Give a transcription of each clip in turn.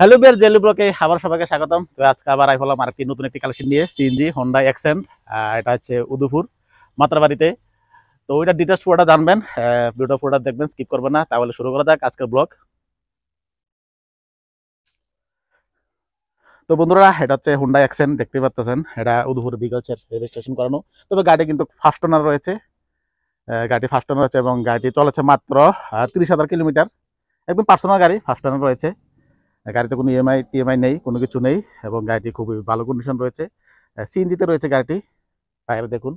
hello বিয়ার jelly ব্লকে আবার সবাইকে স্বাগতম তো আজকে আবার আই হলাম আর কি নতুন একটি কালেকশন নিয়ে সিএনজি হন্ডা অ্যাকসেন্ট এটা হচ্ছে উদুপুর মাত্রাবাড়িতে তো ওইটা ডিটেলস পুরোটা জানবেন ভিডিও পুরোটা দেখবেন স্কিপ করবেন না তাহলে শুরু করা যাক আজকের ব্লগ তো বন্ধুরা এটা হচ্ছে হুন্ডা অ্যাকসেন্ট দেখতে পাচ্তেছেন এটা উদুপুর বিগলসের রেজিস্ট্রেশন করানো তবে গাড়ি কিন্তু ফার্স্ট ওনার রয়েছে গাড়ি ফার্স্ট ওনার রয়েছে এবং গাড়িটি চলেছে মাত্র তিরিশ হাজার কিলোমিটার একদম পার্সোনাল গাড়ি ফার্স্ট ওনার রয়েছে গাড়িতে কোনো ইএমআই টিএমআই নেই কোনো কিছু নেই এবং গাড়িটি খুবই ভালো কন্ডিশন রয়েছে সিএনজিতে রয়েছে গাড়িটি টায়ার দেখুন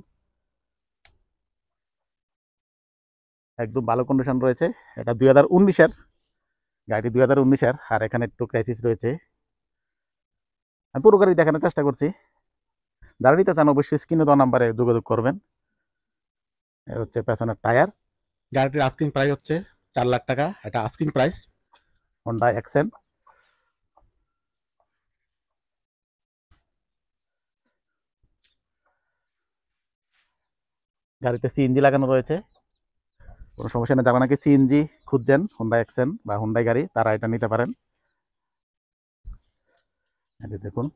একদম ভালো কন্ডিশন রয়েছে এটা দুই হাজার উনিশের গাড়িটি দুই হাজার উনিশের আর এখানে একটু ক্রাইসিস রয়েছে আমি পুরো গাড়ি দেখানোর চেষ্টা করছি দাঁড়িয়ে নিতে চান অবশ্যই স্ক্রিনে দেওয়া নাম্বারে যোগাযোগ করবেন এ হচ্ছে পেছনের টায়ার গাড়িটির আস্কিং প্রাইস হচ্ছে চার লাখ টাকা এটা আস্কিং প্রাইস হন্ডা অ্যাকসেন্ট গাড়িতে সিএনজি লাগানো রয়েছে কোনো সমস্যা নেই যারা নাকি সিএনজি খুঁজছেন হোন্ডা অ্যাকশন বা হুন্ডাই গাড়ি তারা এটা নিতে পারেন দেখুন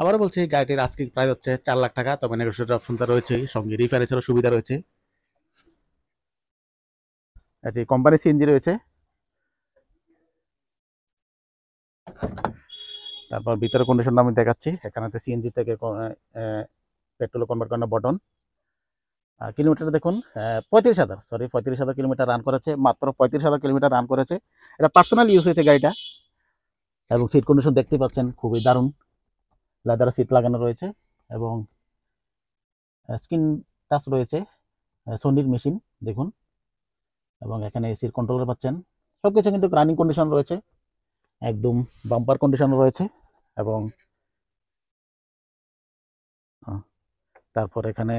আবারও বলছি গাড়িটির আজকে প্রায় হচ্ছে চার লাখ টাকা তবে নেগোসিয়েটের অপশনটা রয়েছে সঙ্গে রিফারেন্সেরও সুবিধা রয়েছে এটি কোম্পানি সিএনজি রয়েছে তারপর ভিতরে কন্ডিশনটা আমি দেখাচ্ছি এখানে সিএনজি থেকে পেট্রোল কনভার্ট কারণে বটন কিলোমিটার দেখুন পঁয়ত্রিশ হাজার সরি পঁয়ত্রিশ হাজার কিলোমিটার রান করেছে মাত্র পঁয়ত্রিশ হাজার কিলোমিটার রান করেছে এটা পার্সোনাল ইউজ হয়েছে গাড়িটা এবং সিট কন্ডিশন দেখতে পাচ্ছেন খুবই দারুণ লেদার সিট লাগানো রয়েছে এবং স্ক্রিন টাচ রয়েছে সনির মেশিন দেখুন এবং এখানে এসির কন্ট্রোলার পাচ্ছেন সব কিছু কিন্তু রানিং কন্ডিশন রয়েছে একদম বাম্পার কন্ডিশন রয়েছে এবং তারপর এখানে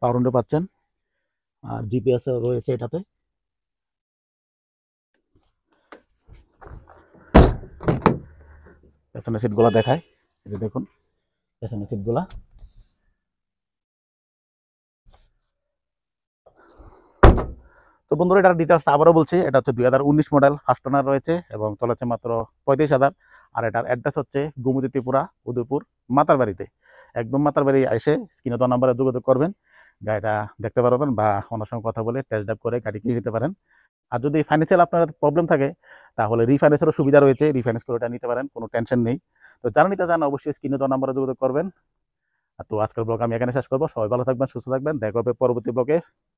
পাউরুন্ডে পাচ্ছেন আর জিপিএস রয়েছে এটাতে পেছনে সিটগুলো দেখায় এই যে দেখুন পেছনে সিটগুলা তো বন্ধুরা এটার ডিটেলস আবারও বলছি এটা হচ্ছে দুই হাজার উনিশ মডেল ফার্স্ট ওনার রয়েছে এবং চলেছে মাত্র পঁয়ত্রিশ হাজার আর এটার অ্যাড্রেস হচ্ছে গুমতি ত্রিপুরা উদয়পুর মাতারবাড়িতে একদম মাতার বাড়ি এসে স্ক্রিনে তো নাম্বারে যোগাযোগ করবেন গাড়িটা দেখতে পারবেন বা ওনার সঙ্গে কথা বলে টেস্ট ড্রাইভ করে গাড়ি কিনে নিতে পারেন আর যদি ফাইন্যান্সিয়াল আপনার প্রবলেম থাকে তাহলে রিফাইন্যান্সেরও সুবিধা রয়েছে রিফাইন্যান্স করে ওটা নিতে পারেন কোনো টেনশন নেই তো যারা নিতে চান অবশ্যই স্ক্রিনে তো নাম্বারে যোগাযোগ করবেন আর তো আজকের ব্লগ আমি এখানে শেষ করবো সবাই ভালো থাকবেন সুস্থ থাকবেন দেখা হবে পরবর্তী ব্লগে